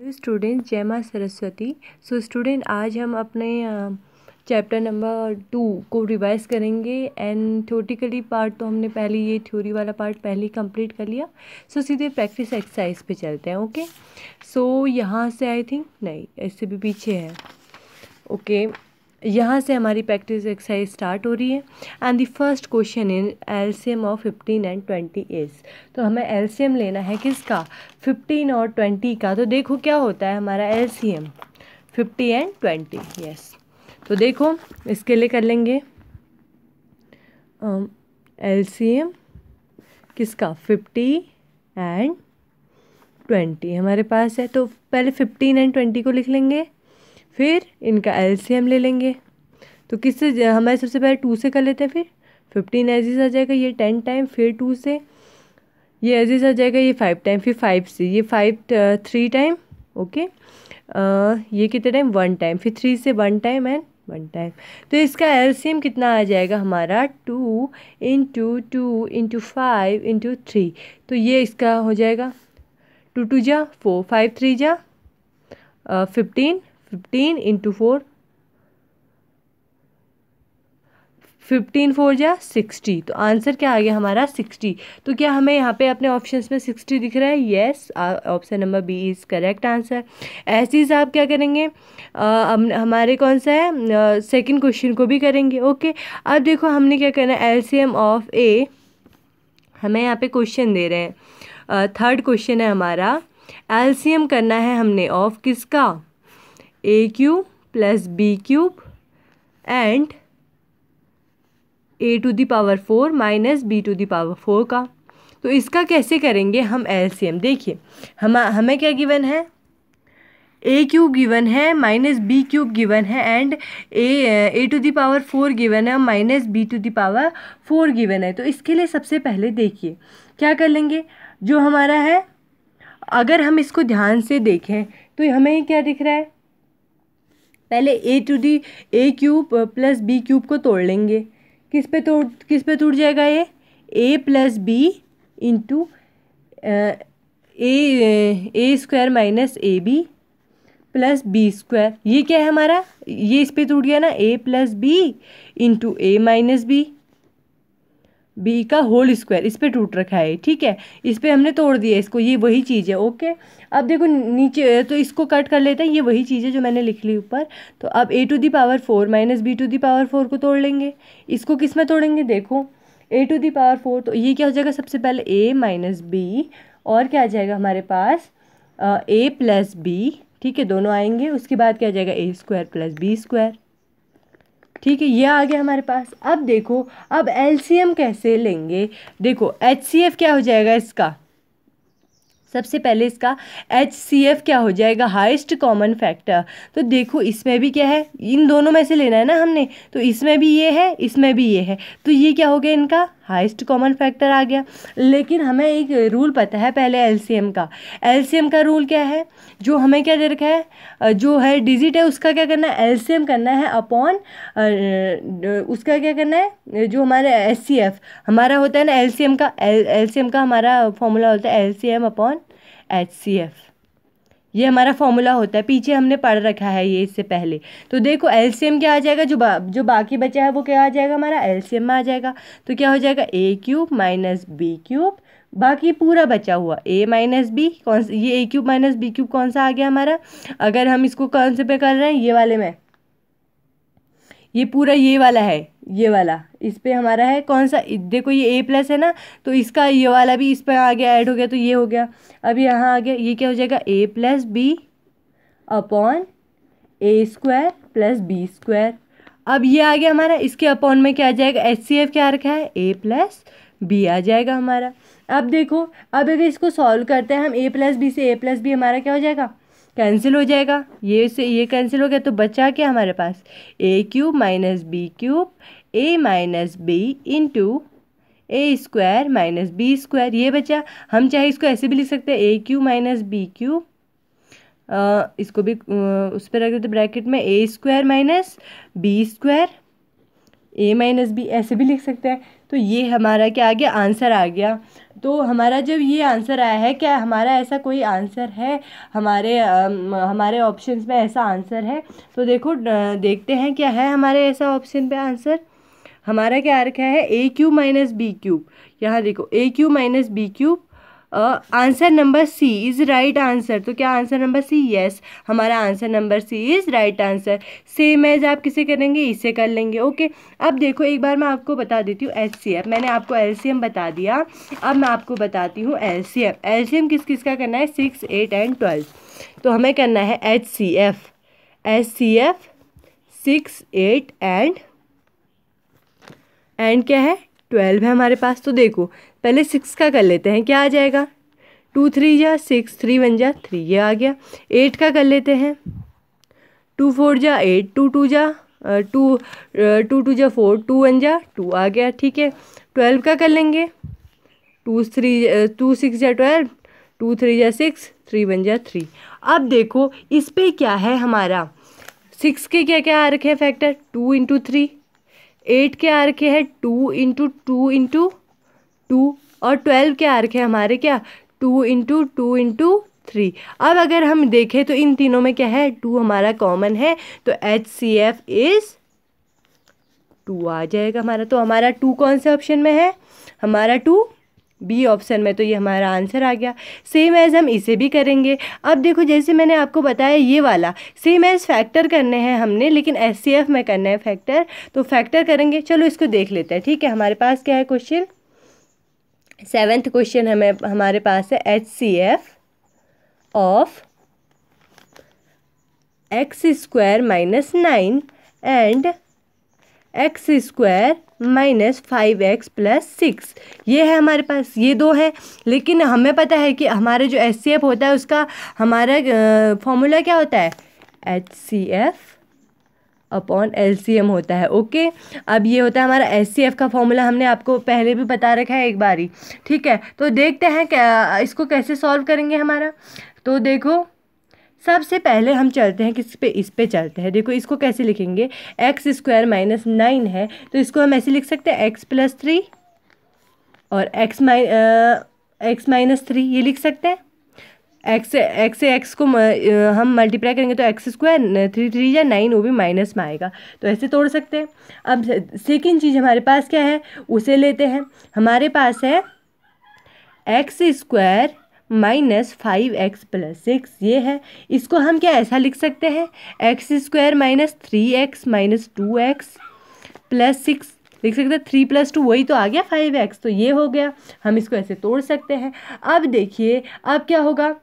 hello students जय माँ Saraswati so student आज हम अपने चैप्टर नंबर टू को रिवाइज करेंगे एंड थ्योटिकली पार्ट तो हमने पहले ये थ्योरी वाला पार्ट पहले ही कम्प्लीट कर लिया सो so, सीधे प्रैक्टिस एक्सरसाइज पे चलते हैं ओके सो यहाँ से आई थिंक नहीं इससे भी पीछे है ओके okay, यहाँ से हमारी प्रैक्टिस एक्सरसाइज स्टार्ट हो रही है and the first question in M of fifteen and twenty is तो हमें एम लेना है किसका फिफ्टीन और ट्वेंटी का तो देखो क्या होता है हमारा M fifty and twenty yes तो देखो इसके लिए कर लेंगे एम किसका फिफ्टी एंड ट्वेंटी हमारे पास है तो पहले फिफ्टीन एंड ट्वेंटी को लिख लेंगे फिर इनका एलसीएम ले लेंगे तो किससे हमारे सबसे पहले टू से कर लेते हैं फिर फिफ्टीन एजिस आ जाएगा ये टेन टाइम फिर टू से ये एजिस आ जाएगा ये फाइव टाइम फिर फाइव से ये फाइव थ्री टाइम ओके ये कितने टाइम वन टाइम फिर थ्री से one time and one time तो इसका एलसीएम कितना आ जाएगा हमारा two into two into five into three तो ये इसका हो जाएगा टू टू जा फोर फाइव थ्री जा fifteen uh, fifteen into four fifteen four या सिक्सटी तो आंसर क्या आ गया हमारा सिक्सटी तो क्या हमें यहाँ पे अपने ऑप्शंस में सिक्सटी दिख रहा है yes option number B is correct answer ऐसे ही आप क्या करेंगे आ, हम हमारे कौन सा है सेकंड क्वेश्चन को भी करेंगे ओके अब देखो हमने क्या करना है एलसीएम ऑफ ए हमें यहाँ पे क्वेश्चन दे रहे हैं थर्ड क्वेश्चन है हमारा एल्सीयम करना है हमने ऑफ किसका A cube plus B cube and A to the power four minus B to the power four का तो इसका कैसे करेंगे हम एम देखिए हम हमें क्या गिवन है ए क्यूब गिवन है माइनस बी क्यूब गिवन है and A A to the power four given है minus B to the power four given है तो इसके लिए सबसे पहले देखिए क्या कर लेंगे जो हमारा है अगर हम इसको ध्यान से देखें तो हमें क्या दिख रहा है पहले A to the A cube plus B cube को तोड़ लेंगे किस पे तोड़ किस पे टूट जाएगा ये A plus B into A A square minus A B plus B square ये क्या है हमारा ये इस पर टूट गया ना A plus B into A minus B B का होल स्क्वायर इस पर टूट रखा है ठीक है इस पर हमने तोड़ दिया इसको ये वही चीज़ है ओके अब देखो नीचे तो इसको कट कर लेते हैं ये वही चीज़ है जो मैंने लिख ली ऊपर तो अब A to the power four minus B to the power four को तोड़ लेंगे इसको किस में तोड़ेंगे देखो A to the power four तो ये क्या हो जाएगा सबसे पहले ए माइनस बी और क्या आ जाएगा हमारे पास ए प्लस बी ठीक है दोनों आएंगे उसके बाद क्या आ जाएगा A square plus B square ठीक है ये आ गया हमारे पास अब देखो अब एल कैसे लेंगे देखो एच क्या हो जाएगा इसका सबसे पहले इसका एच सी एफ क्या हो जाएगा हाइस्ट कॉमन फैक्टर तो देखो इसमें भी क्या है इन दोनों में से लेना है ना हमने तो इसमें भी ये है इसमें भी ये है तो ये क्या हो गया इनका हाइस्ट कॉमन फैक्टर आ गया लेकिन हमें एक रूल पता है पहले एलसीएम का एलसीएम का रूल क्या है जो हमें क्या दे रखा है जो है डिजिट है उसका क्या करना है एलसीएम करना है अपॉन उसका क्या करना है जो हमारे एस हमारा होता है ना एलसीएम का एलसीएम का हमारा फॉर्मूला होता है एल अपॉन एच ये हमारा फॉर्मूला होता है पीछे हमने पढ़ रखा है ये इससे पहले तो देखो एलसीएम क्या आ जाएगा जो बा, जो बाकी बचा है वो क्या आ जाएगा हमारा एलसीएम में आ जाएगा तो क्या हो जाएगा A cube minus B cube बाकी पूरा बचा हुआ ए माइनस बी कौन ये A cube minus B cube कौन सा आ गया हमारा अगर हम इसको कौन से पे कर रहे हैं ये वाले में ये पूरा ये वाला है ये वाला इस पर हमारा है कौन सा देखो ये ए प्लस है ना तो इसका ये वाला भी इस पर आ गया ऐड हो गया तो ये हो गया अब यहाँ आ गया ये क्या हो जाएगा A plus B upon A square plus B square अब ये आ गया हमारा इसके अपॉन में क्या आ जाएगा एच सी एफ क्या रखा है ए प्लस बी आ जाएगा हमारा अब देखो अब अगर इसको सॉल्व करते हैं हम ए प्लस बी से ए प्लस बी हमारा क्या हो जाएगा कैंसिल हो जाएगा ये से ये कैंसिल हो गया तो बचा क्या हमारे पास A cube minus B cube A minus B into A square minus B square ये बचा हम चाहे इसको ऐसे भी लिख सकते हैं A cube minus B cube इसको भी उस पर रख देते ब्रैकेट में A square minus B square A minus B ऐसे भी लिख सकते हैं तो ये हमारा क्या आ गया आंसर आ गया तो हमारा जब ये आंसर आया है क्या हमारा ऐसा कोई आंसर है हमारे हमारे ऑप्शंस में ऐसा आंसर है तो देखो देखते हैं क्या है हमारे ऐसा ऑप्शन पे आंसर हमारा क्या आ रखा है A cube minus B cube यहाँ देखो A cube minus B cube answer number C is right answer तो क्या आंसर नंबर सी येस हमारा answer number C is right answer same as आप किसे करेंगे इसे कर लेंगे ओके अब देखो एक बार मैं आपको बता देती हूँ एच सी एफ मैंने आपको एल सी एम बता दिया अब मैं आपको बताती हूँ L C L C M किस किस का करना है सिक्स एट एंड ट्वेल्व तो हमें करना है H C F H C F six eight and and क्या है ट्वेल्व है हमारे पास तो देखो पहले सिक्स का कर लेते हैं क्या आ जाएगा टू थ्री जा सिक्स थ्री वन जा थ्री ये आ गया एट का कर लेते हैं टू फोर जा एट टू टू जा टू टू टू जा फोर टू वन जा टू आ गया ठीक है ट्वेल्व का कर लेंगे टू थ्री टू सिक्स या ट्वेल्व टू थ्री या सिक्स थ्री वन जा थ्री अब देखो इस पर क्या है हमारा सिक्स के क्या क्या आ रखे हैं factor two into three eight के आ रखे हैं two into two into two और ट्वेल्व के आर्क है हमारे क्या two into two into three अब अगर हम देखें तो इन तीनों में क्या है टू हमारा कॉमन है तो H C F is two आ जाएगा हमारा तो हमारा टू कौन से ऑप्शन में है हमारा टू बी ऑप्शन में तो ये हमारा आंसर आ गया सेम एज हम इसे भी करेंगे अब देखो जैसे मैंने आपको बताया ये वाला सेम एज फैक्टर करने हैं हमने लेकिन एस में करना है फैक्टर तो फैक्टर करेंगे चलो इसको देख लेते हैं ठीक है हमारे पास क्या है क्वेश्चन सेवेंथ क्वेश्चन हमें हमारे पास है H C F of X square minus nine and X square minus five X plus six ये है हमारे पास ये दो है लेकिन हमें पता है कि हमारा जो एच सी एफ होता है उसका हमारा फॉर्मूला क्या होता है H C F upon L होता है ओके अब ये होता है हमारा एस का फॉर्मूला हमने आपको पहले भी बता रखा है एक बार ही ठीक है तो देखते हैं इसको कैसे सॉल्व करेंगे हमारा तो देखो सबसे पहले हम चलते हैं किस पे इस पे चलते हैं देखो इसको कैसे लिखेंगे एक्स स्क्वायर माइनस नाइन है तो इसको हम ऐसे लिख सकते हैं एक्स प्लस थ्री और X minus X minus three ये लिख सकते हैं एक्स एक्स से एक्स को हम मल्टीप्लाई करेंगे तो एक्स स्क्वायर थ्री थ्री या नाइन वो भी माइनस में आएगा तो ऐसे तोड़ सकते हैं अब सेकेंड चीज़ हमारे पास क्या है उसे लेते हैं हमारे पास है X square minus five X plus six ये है इसको हम क्या ऐसा लिख सकते हैं X square minus three X minus two X plus six लिख सकते हैं थ्री प्लस टू वही तो आ गया फाइव एक्स तो ये हो गया हम इसको ऐसे तोड़ सकते हैं अब देखिए अब क्या होगा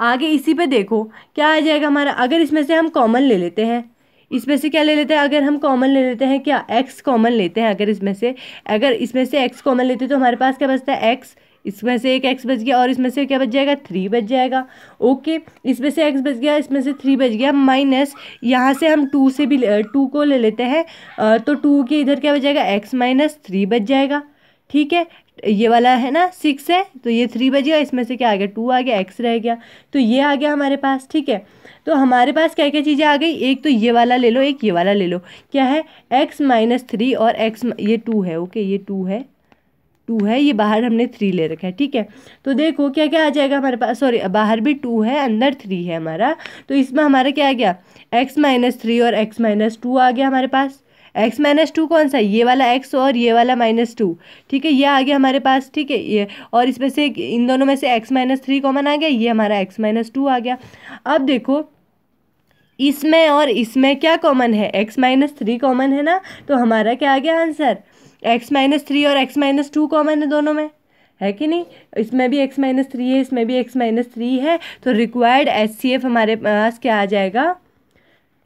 आगे इसी पे देखो क्या आ जाएगा हमारा अगर इसमें से हम कॉमन ले लेते हैं इसमें से क्या ले लेते हैं अगर हम कॉमन ले लेते हैं क्या एक्स कॉमन लेते हैं अगर इसमें से अगर इसमें से एक्स कॉमन लेते हैं तो हमारे पास क्या बचता है एक्स इसमें से एक एक्स बच गया और इसमें से क्या बच जाएगा थ्री बच जाएगा ओके इसमें से एक्स बच गया इसमें से थ्री बच गया माइनस यहाँ से हम टू से भी टू को ले लेते हैं तो टू के इधर क्या बच जाएगा एक्स माइनस थ्री बच जाएगा ठीक है ये वाला है ना सिक्स है तो ये थ्री बजेगा इसमें से क्या आ गया टू आ गया एक्स रह गया तो ये आ गया हमारे पास ठीक है तो हमारे पास क्या क्या चीज़ें आ गई एक तो ये वाला ले लो एक ये वाला ले लो क्या है एक्स माइनस थ्री और एक्स ये टू है ओके ये टू है टू है ये बाहर हमने थ्री ले रखा है ठीक है तो देखो क्या क्या आ जाएगा हमारे पास सॉरी बाहर भी टू है अंदर थ्री है हमारा तो इसमें हमारा क्या आ गया एक्स माइनस थ्री और एक्स माइनस टू आ गया हमारे पास एक्स माइनस टू कौन सा ये वाला एक्स और ये वाला माइनस टू ठीक है ये आ गया हमारे पास ठीक है ये और इसमें से इन दोनों में से एक्स माइनस थ्री कॉमन आ गया ये हमारा एक्स माइनस टू आ गया अब देखो इसमें और इसमें क्या कॉमन है एक्स माइनस थ्री कॉमन है ना तो हमारा क्या आ गया आंसर एक्स माइनस थ्री और एक्स माइनस टू कॉमन है दोनों में है कि नहीं इसमें भी एक्स माइनस थ्री है इसमें भी एक्स माइनस थ्री है तो रिक्वायर्ड एच हमारे पास क्या आ जाएगा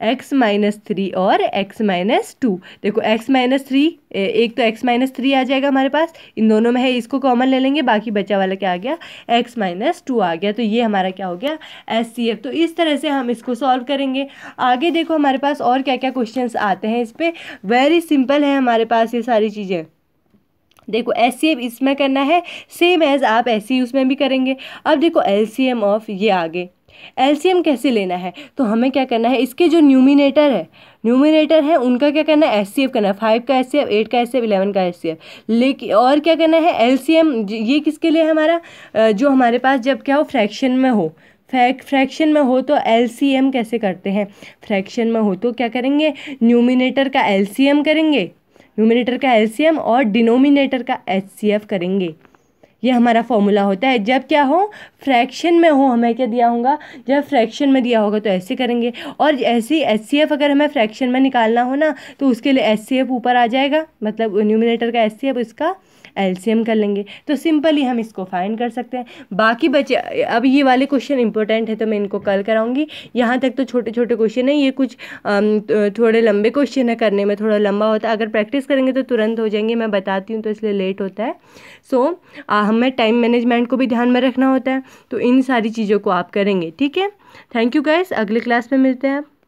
एक्स माइनस थ्री और एक्स माइनस टू देखो एक्स माइनस थ्री एक तो एक्स माइनस थ्री आ जाएगा हमारे पास इन दोनों में है इसको कॉमन ले लेंगे बाकी बचा वाला क्या आ गया एक्स माइनस टू आ गया तो ये हमारा क्या हो गया एस सी एफ तो इस तरह से हम इसको सॉल्व करेंगे आगे देखो हमारे पास और क्या क्या क्वेश्चन आते हैं इस पर वेरी सिंपल है हमारे पास ये सारी चीज़ें देखो एस सी एफ इसमें करना है सेम एज़ आप एस सी उसमें भी करेंगे अब देखो एल सी एम ऑफ ये आगे एलसीएम कैसे लेना है तो हमें क्या करना है इसके जो न्यूमिनेटर है न्यूमिनेटर है उनका क्या करना है एस करना है फाइव का एस एट का एस इलेवन का एस लेकिन और क्या करना है एलसीएम ये किसके लिए हमारा जो हमारे पास जब क्या हो फ्रैक्शन में हो फ्रैक्शन में हो तो एल कैसे करते हैं फ्रैक्शन में हो तो क्या करेंगे न्यूमिनेटर का एल करेंगे न्यूमिनेटर का एल और डिनोमिनेटर का एच करेंगे ये हमारा फॉर्मूला होता है जब क्या हो फ्रैक्शन में हो हमें क्या दिया होगा जब फ्रैक्शन में दिया होगा तो ऐसे करेंगे और ऐसे ऐसी एच अगर हमें फ्रैक्शन में निकालना हो ना तो उसके लिए एस ऊपर आ जाएगा मतलब न्यूमिनेटर का एच इसका एलसीएम कर लेंगे तो सिंपली हम इसको फाइंड कर सकते हैं बाकी बचे अब ये वाले क्वेश्चन इंपॉर्टेंट है तो मैं इनको कल कराऊंगी यहाँ तक तो छोटे छोटे क्वेश्चन है ये कुछ तो थोड़े लंबे क्वेश्चन है करने में थोड़ा लंबा होता है अगर प्रैक्टिस करेंगे तो तुरंत हो जाएंगे मैं बताती हूँ तो इसलिए लेट होता है सो so, हमें टाइम मैनेजमेंट को भी ध्यान में रखना होता है तो इन सारी चीज़ों को आप करेंगे ठीक है थैंक यू गाइस अगले क्लास में मिलते हैं